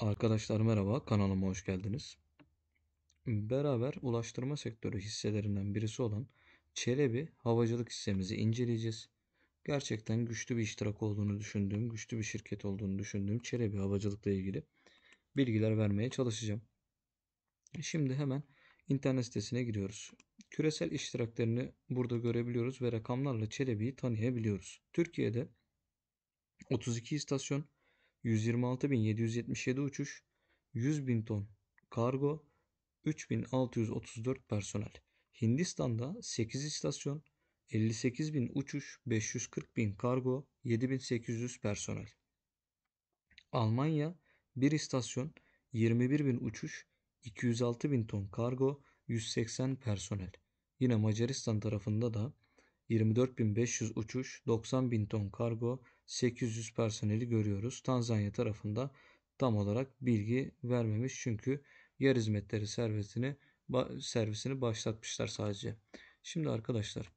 Arkadaşlar merhaba, kanalıma hoş geldiniz. Beraber ulaştırma sektörü hisselerinden birisi olan Çelebi havacılık hissemizi inceleyeceğiz. Gerçekten güçlü bir iştirak olduğunu düşündüğüm, güçlü bir şirket olduğunu düşündüğüm Çelebi havacılıkla ilgili bilgiler vermeye çalışacağım. Şimdi hemen internet sitesine giriyoruz. Küresel iştiraklarını burada görebiliyoruz ve rakamlarla Çelebi'yi tanıyabiliyoruz. Türkiye'de 32 istasyon, 126.777 uçuş, 100.000 ton kargo, 3.634 personel. Hindistan'da 8 istasyon, 58.000 uçuş, 540.000 kargo, 7.800 personel. Almanya 1 istasyon, 21.000 uçuş, 206.000 ton kargo, 180 personel. Yine Macaristan tarafında da 24.500 uçuş, 90.000 ton kargo, 800 personeli görüyoruz. Tanzanya tarafında tam olarak bilgi vermemiş çünkü yer hizmetleri servisini servisini başlatmışlar sadece. Şimdi arkadaşlar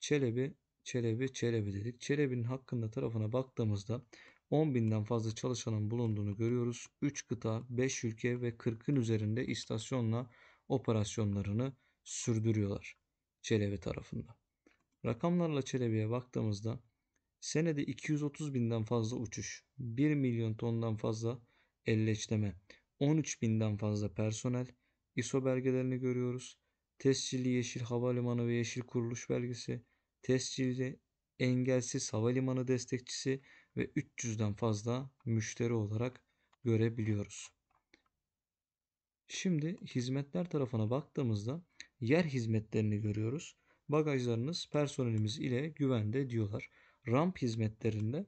Çelebi Çelebi Çelebi dedik. Çelebi'nin hakkında tarafına baktığımızda 10 binden fazla çalışanın bulunduğunu görüyoruz. 3 kıta, 5 ülke ve 40'ın üzerinde istasyonla operasyonlarını sürdürüyorlar Çelebi tarafında. Rakamlarla Çelebi'ye baktığımızda Senede 230 binden fazla uçuş, 1 milyon tondan fazla elleçleme, 13 binden fazla personel, ISO belgelerini görüyoruz. Tescilli Yeşil Havalimanı ve Yeşil Kuruluş Belgesi, tescilli engelsiz havalimanı destekçisi ve 300'den fazla müşteri olarak görebiliyoruz. Şimdi hizmetler tarafına baktığımızda yer hizmetlerini görüyoruz. Bagajlarınız personelimiz ile güvende diyorlar ramp hizmetlerinde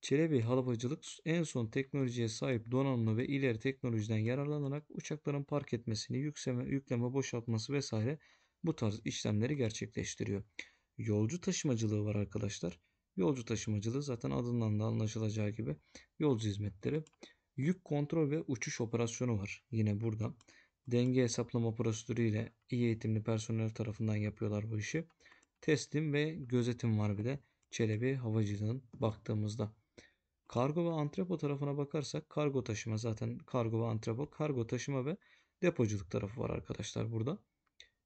Çelebi Halabacılık en son teknolojiye sahip donanımlı ve ileri teknolojiden yararlanarak uçakların park etmesini, yükseme, yükleme boşaltması vesaire bu tarz işlemleri gerçekleştiriyor. Yolcu taşımacılığı var arkadaşlar. Yolcu taşımacılığı zaten adından da anlaşılacağı gibi yolcu hizmetleri. Yük kontrol ve uçuş operasyonu var yine burada. Denge hesaplama prosedürü ile iyi eğitimli personel tarafından yapıyorlar bu işi. Teslim ve gözetim var bir de. Çelebi havacılığının baktığımızda. Kargo ve antrepo tarafına bakarsak kargo taşıma zaten kargo ve antrepo kargo taşıma ve depoculuk tarafı var arkadaşlar burada.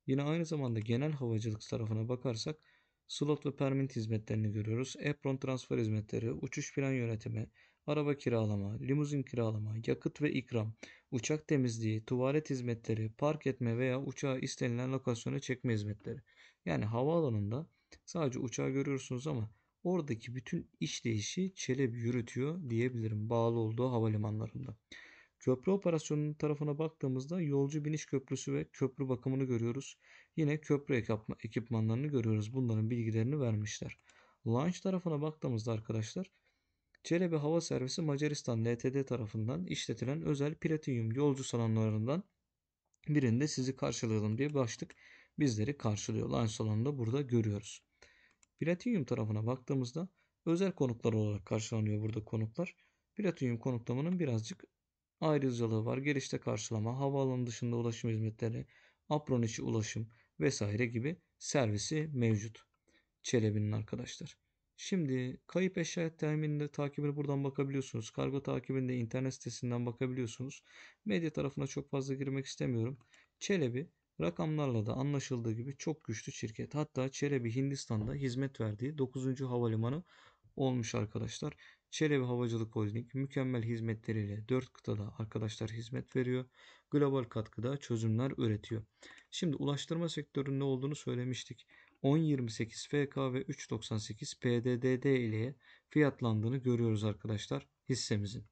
Yine aynı zamanda genel havacılık tarafına bakarsak slot ve permit hizmetlerini görüyoruz. Apron transfer hizmetleri, uçuş plan yönetimi, araba kiralama, limuzin kiralama, yakıt ve ikram, uçak temizliği, tuvalet hizmetleri, park etme veya uçağı istenilen lokasyona çekme hizmetleri. Yani havaalanında Sadece uçağı görüyorsunuz ama oradaki bütün işleyişi Çelebi yürütüyor diyebilirim bağlı olduğu havalimanlarında. Köprü operasyonunun tarafına baktığımızda yolcu biniş köprüsü ve köprü bakımını görüyoruz. Yine köprü ekipmanlarını görüyoruz. Bunların bilgilerini vermişler. Launch tarafına baktığımızda arkadaşlar Çelebi Hava Servisi Macaristan LTD tarafından işletilen özel platinyum yolcu salonlarından birinde sizi karşılayalım diye başlık bizleri karşılıyor. Line salonunda burada görüyoruz. Platinum tarafına baktığımızda özel konuklar olarak karşılanıyor burada konuklar. Platinum konuklamanın birazcık ayrıcalığı var. Girişte karşılama, havaalanı dışında ulaşım hizmetleri, apron içi ulaşım vesaire gibi servisi mevcut. Çelebi'nin arkadaşlar. Şimdi kayıp eşya temininde takibini buradan bakabiliyorsunuz. Kargo takibinde internet sitesinden bakabiliyorsunuz. Medya tarafına çok fazla girmek istemiyorum. Çelebi Rakamlarla da anlaşıldığı gibi çok güçlü şirket. Hatta Çelebi Hindistan'da hizmet verdiği 9. havalimanı olmuş arkadaşlar. Çelebi Havacılık Holding mükemmel hizmetleriyle 4 kıtada arkadaşlar hizmet veriyor. Global katkıda çözümler üretiyor. Şimdi ulaştırma sektörünün ne olduğunu söylemiştik. 10.28 FK ve 3.98 PDDD ile fiyatlandığını görüyoruz arkadaşlar hissemizin.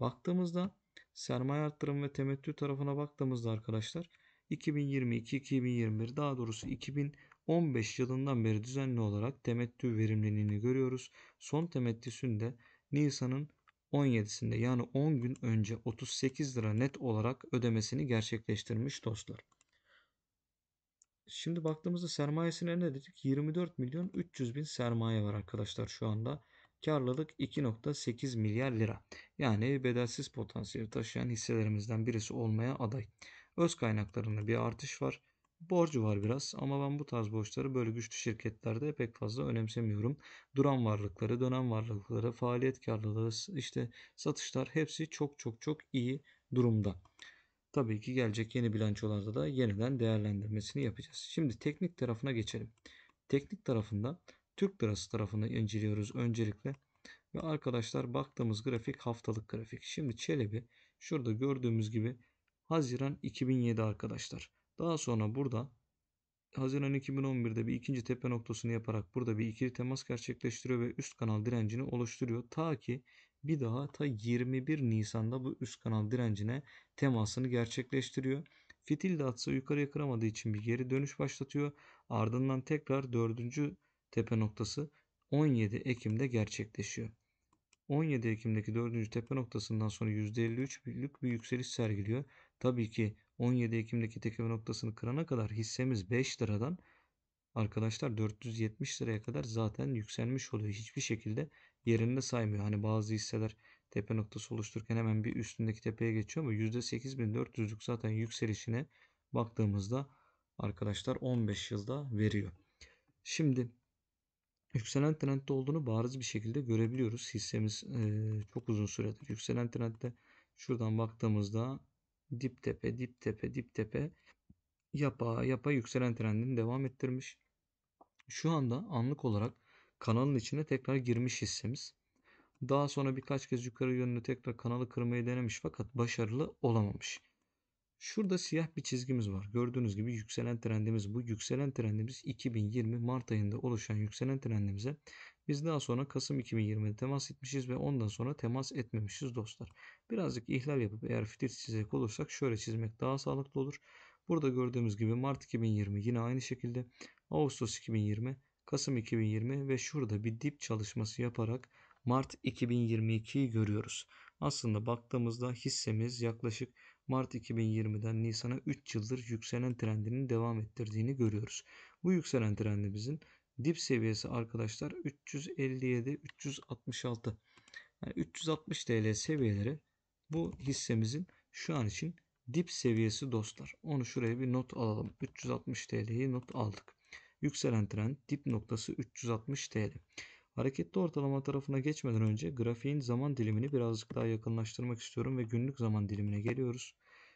Baktığımızda sermaye arttırım ve temettü tarafına baktığımızda arkadaşlar 2022-2021 daha doğrusu 2015 yılından beri düzenli olarak temettü verimliliğini görüyoruz. Son temettüsünde Nisan'ın 17'sinde yani 10 gün önce 38 lira net olarak ödemesini gerçekleştirmiş dostlar. Şimdi baktığımızda sermayesine ne dedik? 24 milyon 300 bin sermaye var arkadaşlar şu anda. Karlılık 2.8 milyar lira. Yani bedelsiz potansiyel taşıyan hisselerimizden birisi olmaya aday. Öz kaynaklarında bir artış var. Borcu var biraz ama ben bu tarz borçları böyle güçlü şirketlerde pek fazla önemsemiyorum. Duran varlıkları, dönem varlıkları, faaliyet karlılığı, işte satışlar hepsi çok çok çok iyi durumda. Tabii ki gelecek yeni bilançolarda da yeniden değerlendirmesini yapacağız. Şimdi teknik tarafına geçelim. Teknik tarafında Türk lirası tarafını inceliyoruz öncelikle. Ve arkadaşlar baktığımız grafik haftalık grafik. Şimdi Çelebi şurada gördüğümüz gibi Haziran 2007 arkadaşlar. Daha sonra burada Haziran 2011'de bir ikinci tepe noktasını yaparak burada bir ikili temas gerçekleştiriyor ve üst kanal direncini oluşturuyor. Ta ki bir daha ta 21 Nisan'da bu üst kanal direncine temasını gerçekleştiriyor. Fitil de atsa yukarıya kıramadığı için bir geri dönüş başlatıyor. Ardından tekrar dördüncü tepe noktası 17 Ekim'de gerçekleşiyor. 17 Ekim'deki dördüncü tepe noktasından sonra %53'lük bir yükseliş sergiliyor Tabii ki 17 Ekim'deki tekleme noktasını kırana kadar hissemiz 5 liradan arkadaşlar 470 liraya kadar zaten yükselmiş oluyor. Hiçbir şekilde yerinde saymıyor. Hani bazı hisseler tepe noktası oluştururken hemen bir üstündeki tepeye geçiyor ama %8400'lük zaten yükselişine baktığımızda arkadaşlar 15 yılda veriyor. Şimdi yükselen trendde olduğunu bariz bir şekilde görebiliyoruz. Hissemiz e, çok uzun süredir yükselen trendde. Şuradan baktığımızda dip tepe, dip tepe, dip tepe yapa yapa yükselen trendini devam ettirmiş. Şu anda anlık olarak kanalın içine tekrar girmiş hissemiz. Daha sonra birkaç kez yukarı yönlü tekrar kanalı kırmayı denemiş fakat başarılı olamamış. Şurada siyah bir çizgimiz var. Gördüğünüz gibi yükselen trendimiz bu. Yükselen trendimiz 2020 Mart ayında oluşan yükselen trendimize biz daha sonra Kasım 2020'de temas etmişiz ve ondan sonra temas etmemişiz dostlar. Birazcık ihlal yapıp eğer fitil çizecek olursak şöyle çizmek daha sağlıklı olur. Burada gördüğümüz gibi Mart 2020 yine aynı şekilde Ağustos 2020, Kasım 2020 ve şurada bir dip çalışması yaparak Mart 2022'yi görüyoruz. Aslında baktığımızda hissemiz yaklaşık Mart 2020'den Nisan'a 3 yıldır yükselen trendinin devam ettirdiğini görüyoruz. Bu yükselen trendimizin dip seviyesi arkadaşlar 357 366 yani 360 TL seviyeleri bu hissemizin şu an için dip seviyesi dostlar. Onu şuraya bir not alalım. 360 TL'yi not aldık. Yükselen trend dip noktası 360 TL. Hareketli ortalama tarafına geçmeden önce grafiğin zaman dilimini birazcık daha yakınlaştırmak istiyorum ve günlük zaman dilimine geliyoruz.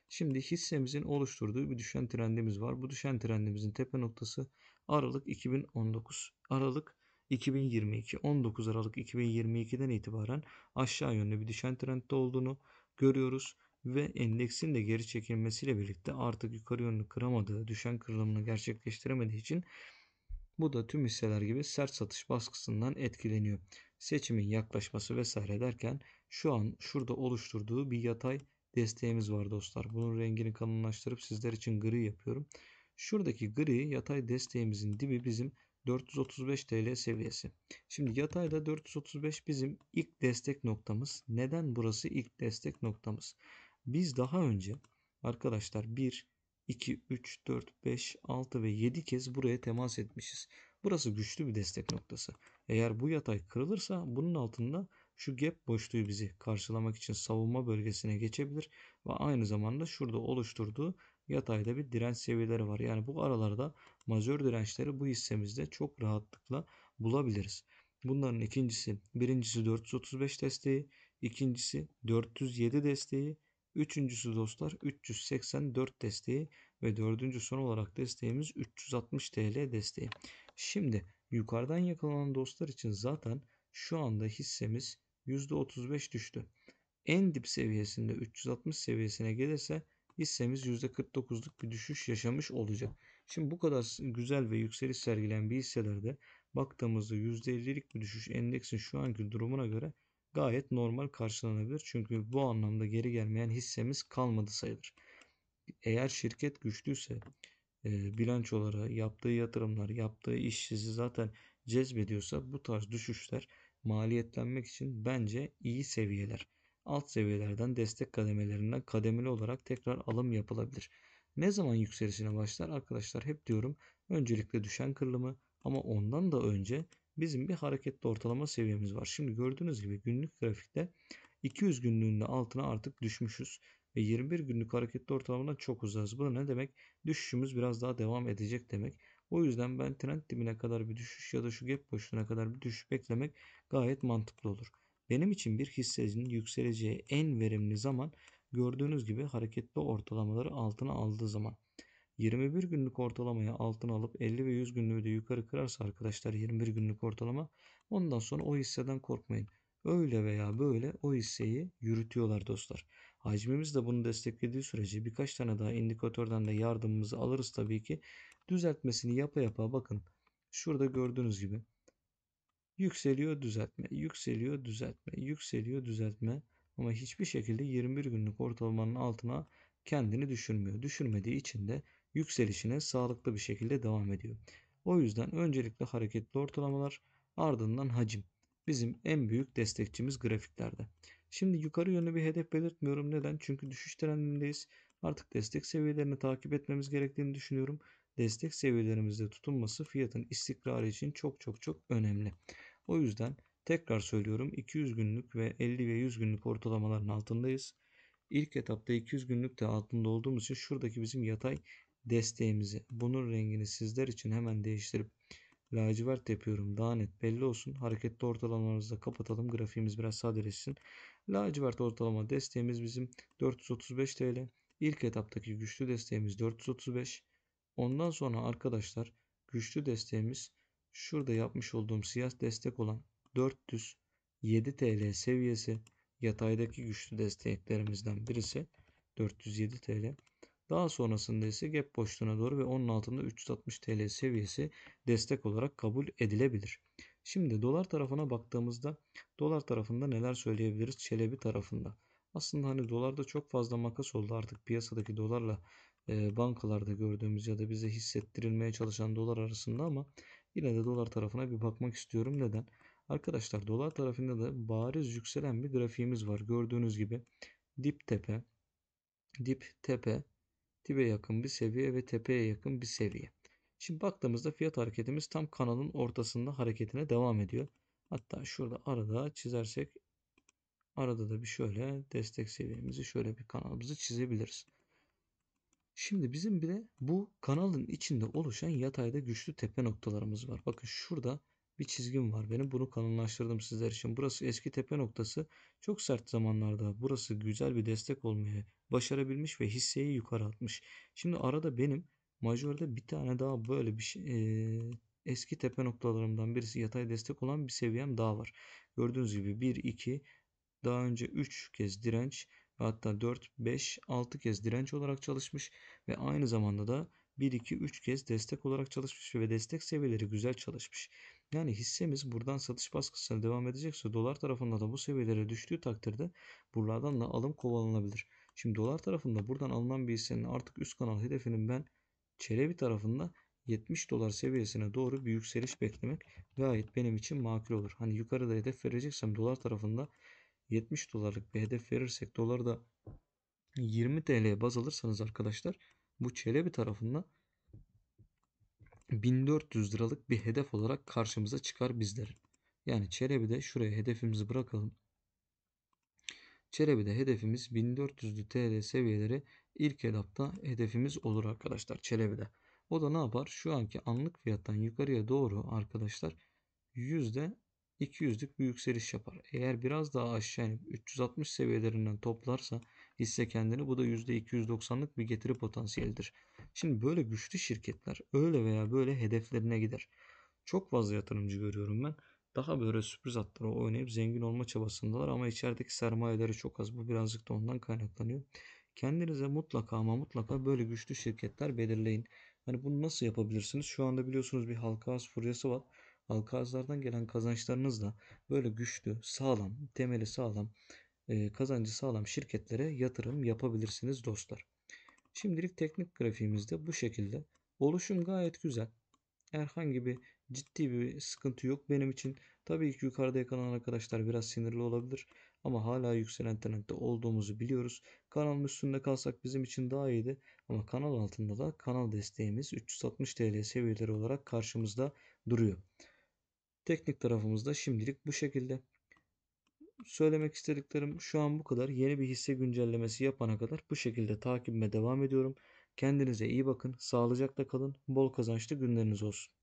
Şimdi hissemizin oluşturduğu bir düşen trendimiz var. Bu düşen trendimizin tepe noktası Aralık 2019. Aralık 2022. 19 Aralık 2022'den itibaren aşağı yönlü bir düşen trendde olduğunu görüyoruz ve endeksin de geri çekilmesiyle birlikte artık yukarı yönlü kıramadığı, düşen kırılımını gerçekleştiremediği için bu da tüm hisseler gibi sert satış baskısından etkileniyor. Seçimin yaklaşması vesaire derken şu an şurada oluşturduğu bir yatay desteğimiz var dostlar. Bunun rengini kalınlaştırıp sizler için gri yapıyorum. Şuradaki gri yatay desteğimizin dibi bizim 435 TL seviyesi. Şimdi yatayda 435 bizim ilk destek noktamız. Neden burası ilk destek noktamız? Biz daha önce arkadaşlar 1, 2, 3, 4, 5, 6 ve 7 kez buraya temas etmişiz. Burası güçlü bir destek noktası. Eğer bu yatay kırılırsa bunun altında şu gap boşluğu bizi karşılamak için savunma bölgesine geçebilir ve aynı zamanda şurada oluşturduğu yatayda bir direnç seviyeleri var. Yani bu aralarda majör dirençleri bu hissemizde çok rahatlıkla bulabiliriz. Bunların ikincisi, birincisi 435 desteği, ikincisi 407 desteği, üçüncüsü dostlar 384 desteği ve dördüncü son olarak desteğimiz 360 TL desteği. Şimdi yukarıdan yakalanan dostlar için zaten şu anda hissemiz %35 düştü. En dip seviyesinde 360 seviyesine gelirse hissemiz %49'luk bir düşüş yaşamış olacak. Şimdi bu kadar güzel ve yükseliş sergilen bir hisselerde baktığımızda %50'lik bir düşüş endeksin şu anki durumuna göre gayet normal karşılanabilir. Çünkü bu anlamda geri gelmeyen hissemiz kalmadı sayılır. Eğer şirket güçlüyse e, bilançoları, yaptığı yatırımlar, yaptığı iş sizi zaten cezbediyorsa bu tarz düşüşler maliyetlenmek için bence iyi seviyeler alt seviyelerden destek kademelerinden kademeli olarak tekrar alım yapılabilir. Ne zaman yükselişine başlar arkadaşlar hep diyorum öncelikle düşen kırılımı ama ondan da önce bizim bir hareketli ortalama seviyemiz var. Şimdi gördüğünüz gibi günlük grafikte 200 günlüğünde altına artık düşmüşüz ve 21 günlük hareketli ortalamadan çok uzağız. Bu da ne demek? Düşüşümüz biraz daha devam edecek demek. O yüzden ben trend dibine kadar bir düşüş ya da şu gap boşluğuna kadar bir düşüş beklemek gayet mantıklı olur. Benim için bir hissecinin yükseleceği en verimli zaman gördüğünüz gibi hareketli ortalamaları altına aldığı zaman. 21 günlük ortalamayı altına alıp 50 ve 100 günlüğü de yukarı kırarsa arkadaşlar 21 günlük ortalama ondan sonra o hisseden korkmayın. Öyle veya böyle o hisseyi yürütüyorlar dostlar. Hacmimiz de bunu desteklediği sürece birkaç tane daha indikatörden de yardımımızı alırız tabii ki. Düzeltmesini yapa yapa bakın şurada gördüğünüz gibi Yükseliyor düzeltme, yükseliyor düzeltme, yükseliyor düzeltme ama hiçbir şekilde 21 günlük ortalamanın altına kendini düşürmüyor. Düşürmediği için de yükselişine sağlıklı bir şekilde devam ediyor. O yüzden öncelikle hareketli ortalamalar ardından hacim. Bizim en büyük destekçimiz grafiklerde. Şimdi yukarı yönlü bir hedef belirtmiyorum. Neden? Çünkü düşüş trendindeyiz. Artık destek seviyelerini takip etmemiz gerektiğini düşünüyorum destek seviyelerimizde tutunması fiyatın istikrarı için çok çok çok önemli. O yüzden tekrar söylüyorum 200 günlük ve 50 ve 100 günlük ortalamaların altındayız. İlk etapta 200 günlük de altında olduğumuz için şuradaki bizim yatay desteğimizi bunun rengini sizler için hemen değiştirip lacivert yapıyorum daha net belli olsun hareketli ortalamalarımızı da kapatalım grafiğimiz biraz sadeleşsin lacivert ortalama desteğimiz bizim 435 TL İlk etaptaki güçlü desteğimiz 435 Ondan sonra arkadaşlar güçlü desteğimiz şurada yapmış olduğum siyah destek olan 407 TL seviyesi yataydaki güçlü desteklerimizden birisi 407 TL. Daha sonrasında ise gap boşluğuna doğru ve onun altında 360 TL seviyesi destek olarak kabul edilebilir. Şimdi dolar tarafına baktığımızda dolar tarafında neler söyleyebiliriz Çelebi tarafında. Aslında hani dolarda çok fazla makas oldu artık piyasadaki dolarla bankalarda gördüğümüz ya da bize hissettirilmeye çalışan dolar arasında ama yine de dolar tarafına bir bakmak istiyorum. Neden? Arkadaşlar dolar tarafında da bariz yükselen bir grafiğimiz var. Gördüğünüz gibi dip tepe, dip tepe, dibe yakın bir seviye ve tepeye yakın bir seviye. Şimdi baktığımızda fiyat hareketimiz tam kanalın ortasında hareketine devam ediyor. Hatta şurada arada çizersek arada da bir şöyle destek seviyemizi şöyle bir kanalımızı çizebiliriz. Şimdi bizim bir de bu kanalın içinde oluşan yatayda güçlü tepe noktalarımız var. Bakın şurada bir çizgim var benim. Bunu kalınlaştırdım sizler için. Burası eski tepe noktası. Çok sert zamanlarda burası güzel bir destek olmayı başarabilmiş ve hisseyi yukarı atmış. Şimdi arada benim majörde bir tane daha böyle bir şey, e, eski tepe noktalarımdan birisi yatay destek olan bir seviyem daha var. Gördüğünüz gibi 1, 2, daha önce 3 kez direnç, hatta 4, 5, 6 kez direnç olarak çalışmış ve aynı zamanda da 1, 2, 3 kez destek olarak çalışmış ve destek seviyeleri güzel çalışmış. Yani hissemiz buradan satış baskısına devam edecekse dolar tarafında da bu seviyelere düştüğü takdirde buralardan da alım kovalanabilir. Şimdi dolar tarafında buradan alınan bir hissenin artık üst kanal hedefinin ben Çelebi tarafında 70 dolar seviyesine doğru bir yükseliş beklemek gayet benim için makul olur. Hani yukarıda hedef vereceksem dolar tarafında 70 dolarlık bir hedef verirsek dolar da 20 TL baz alırsanız arkadaşlar bu Çelebi tarafında 1400 liralık bir hedef olarak karşımıza çıkar bizler. Yani Çelebi'de şuraya hedefimizi bırakalım. Çelebi'de hedefimiz 1400'lü TL seviyeleri ilk etapta hedefimiz olur arkadaşlar Çelebi'de. O da ne yapar? Şu anki anlık fiyattan yukarıya doğru arkadaşlar yüzde 200'lük bir yükseliş yapar. Eğer biraz daha aşağı inip 360 seviyelerinden toplarsa hisse kendini bu da %290'lık bir getiri potansiyelidir. Şimdi böyle güçlü şirketler öyle veya böyle hedeflerine gider. Çok fazla yatırımcı görüyorum ben. Daha böyle sürpriz atları oynayıp zengin olma çabasındalar ama içerideki sermayeleri çok az. Bu birazcık da ondan kaynaklanıyor. Kendinize mutlaka ama mutlaka böyle güçlü şirketler belirleyin. Hani bunu nasıl yapabilirsiniz? Şu anda biliyorsunuz bir halka az furyası var halka arzlardan gelen kazançlarınızla böyle güçlü, sağlam, temeli sağlam, e, kazancı sağlam şirketlere yatırım yapabilirsiniz dostlar. Şimdilik teknik grafiğimizde bu şekilde. Oluşum gayet güzel. Herhangi bir ciddi bir sıkıntı yok benim için. Tabii ki yukarıda yakalanan arkadaşlar biraz sinirli olabilir. Ama hala yükselen trendde olduğumuzu biliyoruz. Kanal üstünde kalsak bizim için daha iyiydi. Ama kanal altında da kanal desteğimiz 360 TL seviyeleri olarak karşımızda duruyor. Teknik tarafımızda şimdilik bu şekilde. Söylemek istediklerim şu an bu kadar. Yeni bir hisse güncellemesi yapana kadar bu şekilde takibime devam ediyorum. Kendinize iyi bakın. Sağlıcakla kalın. Bol kazançlı günleriniz olsun.